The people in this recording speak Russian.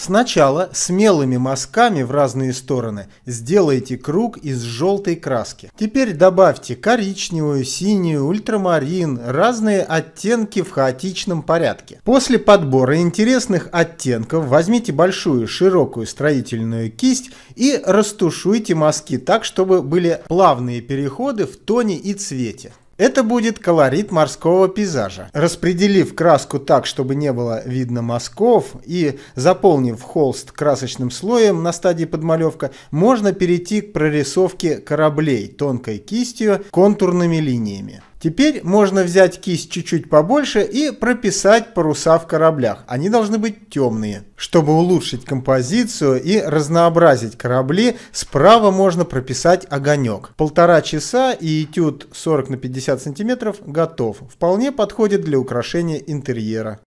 Сначала смелыми мазками в разные стороны сделайте круг из желтой краски. Теперь добавьте коричневую, синюю, ультрамарин, разные оттенки в хаотичном порядке. После подбора интересных оттенков возьмите большую широкую строительную кисть и растушуйте мазки так, чтобы были плавные переходы в тоне и цвете. Это будет колорит морского пейзажа. Распределив краску так, чтобы не было видно мазков и заполнив холст красочным слоем на стадии подмалевка, можно перейти к прорисовке кораблей тонкой кистью контурными линиями. Теперь можно взять кисть чуть-чуть побольше и прописать паруса в кораблях. Они должны быть темные. Чтобы улучшить композицию и разнообразить корабли, справа можно прописать огонек. Полтора часа и этюд 40 на 50 сантиметров готов. Вполне подходит для украшения интерьера.